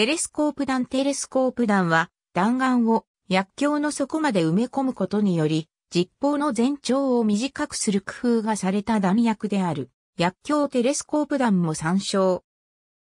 テレスコープ弾テレスコープ弾は弾丸を薬莢の底まで埋め込むことにより、実砲の全長を短くする工夫がされた弾薬である、薬莢テレスコープ弾も参照。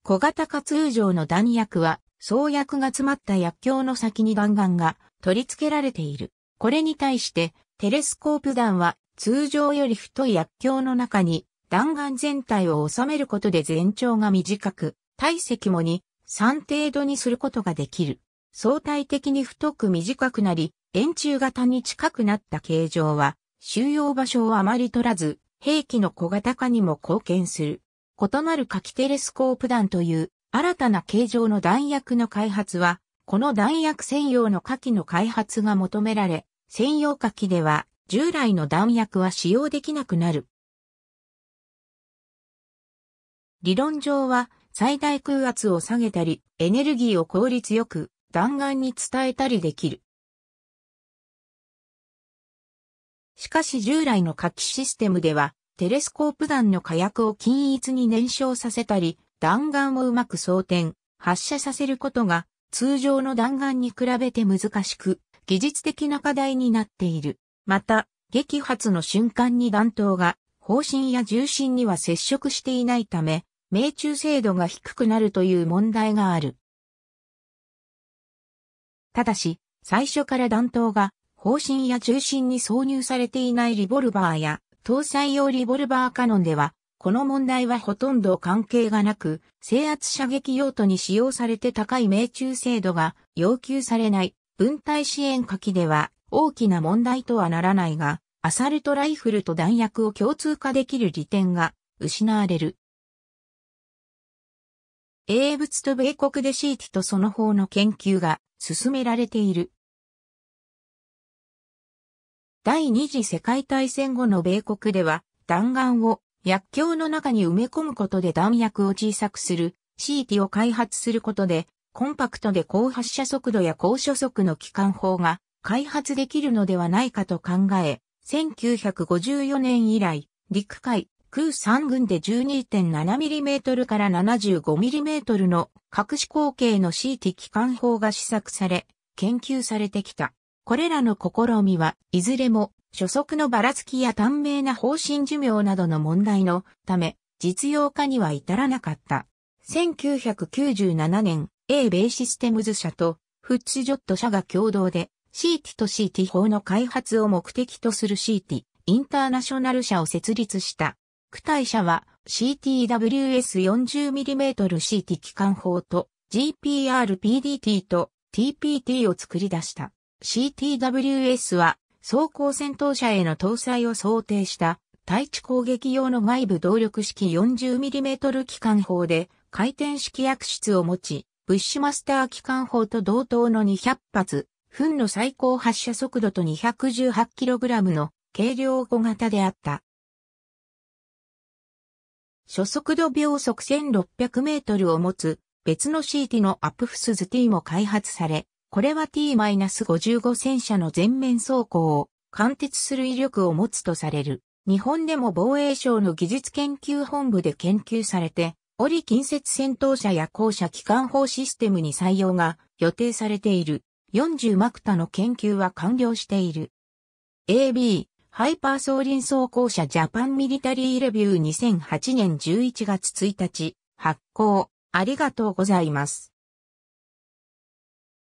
小型化通常の弾薬は、創薬が詰まった薬莢の先に弾丸が取り付けられている。これに対して、テレスコープ弾は通常より太い薬莢の中に弾丸全体を収めることで全長が短く、体積も2、3程度にすることができる。相対的に太く短くなり、円柱型に近くなった形状は、収容場所をあまり取らず、兵器の小型化にも貢献する。異なる火器テレスコープ弾という新たな形状の弾薬の開発は、この弾薬専用の火器の開発が求められ、専用火器では従来の弾薬は使用できなくなる。理論上は最大空圧を下げたり、エネルギーを効率よく弾丸に伝えたりできる。しかし従来の火器システムでは、テレスコープ弾の火薬を均一に燃焼させたり、弾丸をうまく装填、発射させることが通常の弾丸に比べて難しく、技術的な課題になっている。また、撃発の瞬間に弾頭が、方針や重心には接触していないため、命中精度が低くなるという問題がある。ただし、最初から弾頭が方針や中心に挿入されていないリボルバーや搭載用リボルバーカノンでは、この問題はほとんど関係がなく、制圧射撃用途に使用されて高い命中精度が要求されない分隊支援火器では大きな問題とはならないが、アサルトライフルと弾薬を共通化できる利点が失われる。英仏と米国でシーティとその方の研究が進められている。第二次世界大戦後の米国では弾丸を薬莢の中に埋め込むことで弾薬を小さくする CT を開発することでコンパクトで高発射速度や高初速の機関砲が開発できるのではないかと考え、1954年以来陸海空3軍で 12.7mm から 75mm の隠し口径の CT 機関砲が試作され、研究されてきた。これらの試みはいずれも初速のばらつきや短命な方針寿命などの問題のため実用化には至らなかった。1997年、A ベイシステムズ社とフッチジョット社が共同で CT と CT 法の開発を目的とする CT インターナショナル社を設立した。躯体車は CTWS40mmCT 機関砲と GPR-PDT と TPT を作り出した。CTWS は装甲戦闘車への搭載を想定した対地攻撃用の外部動力式 40mm 機関砲で回転式薬室を持ち、ブッシュマスター機関砲と同等の200発、噴の最高発射速度と 218kg の軽量小型であった。初速度秒速1600メートルを持つ別の CT のアップフスズ T も開発され、これは T-55 戦車の全面走行を貫徹する威力を持つとされる。日本でも防衛省の技術研究本部で研究されて、折近接戦闘車や降車機関砲システムに採用が予定されている。40マクタの研究は完了している。AB、ハイパー送輪走行車ジャパンミリタリーレビュー2008年11月1日、発行、ありがとうございます。